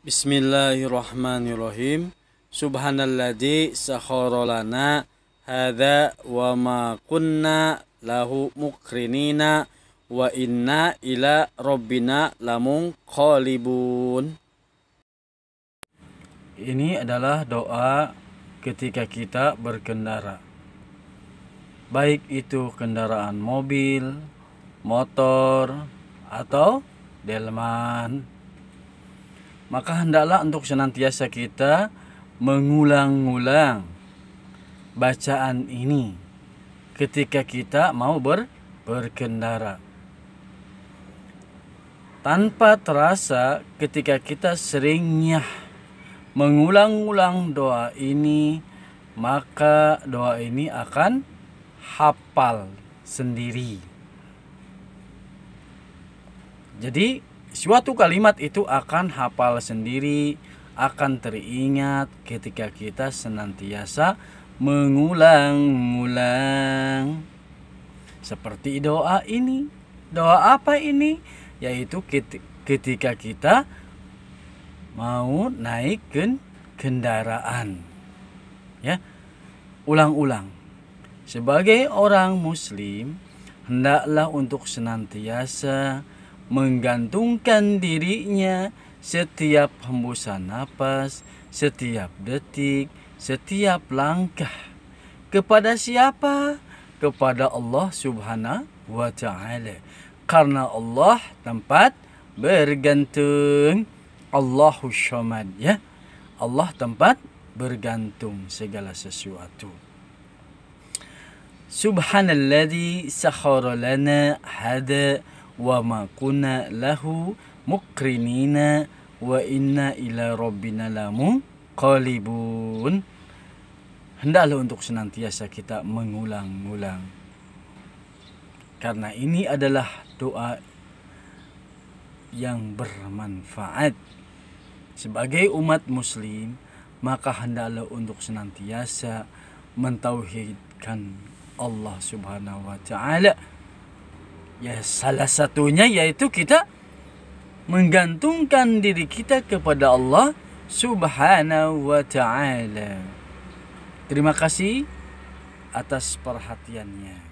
Bismillahirrahmanirrahim. Subhanalladzi sakhara lana hadza wa ma kunna lahu mukrinina wa inna ila rabbina lamung qalibun. Ini adalah doa ketika kita berkendara. Baik itu kendaraan mobil, motor, atau delman maka hendaklah untuk senantiasa kita mengulang-ulang bacaan ini ketika kita mau ber berkendara. Tanpa terasa ketika kita seringnya mengulang-ulang doa ini, maka doa ini akan hafal sendiri. Jadi Suatu kalimat itu akan hafal sendiri, akan teringat ketika kita senantiasa mengulang-ulang. Seperti doa ini. Doa apa ini? Yaitu ketika kita mau naik kendaraan. Ya. Ulang-ulang. Sebagai orang muslim, hendaklah untuk senantiasa menggantungkan dirinya setiap hembusan nafas, setiap detik, setiap langkah. Kepada siapa? Kepada Allah subhanahu wa ta'ala. Karena Allah tempat bergantung. Allahu syamad ya. Allah tempat bergantung segala sesuatu. Subhanalladzi sakharalana lana wa ma kunna lahu mukrinina wa inna ila rabbina lamu qalibun hendaklah untuk senantiasa kita mengulang-ulang karena ini adalah doa yang bermanfaat sebagai umat muslim maka hendaklah untuk senantiasa mentauhidkan Allah Subhanahu wa taala Ya salah satunya yaitu kita menggantungkan diri kita kepada Allah Subhanahu wa taala. Terima kasih atas perhatiannya.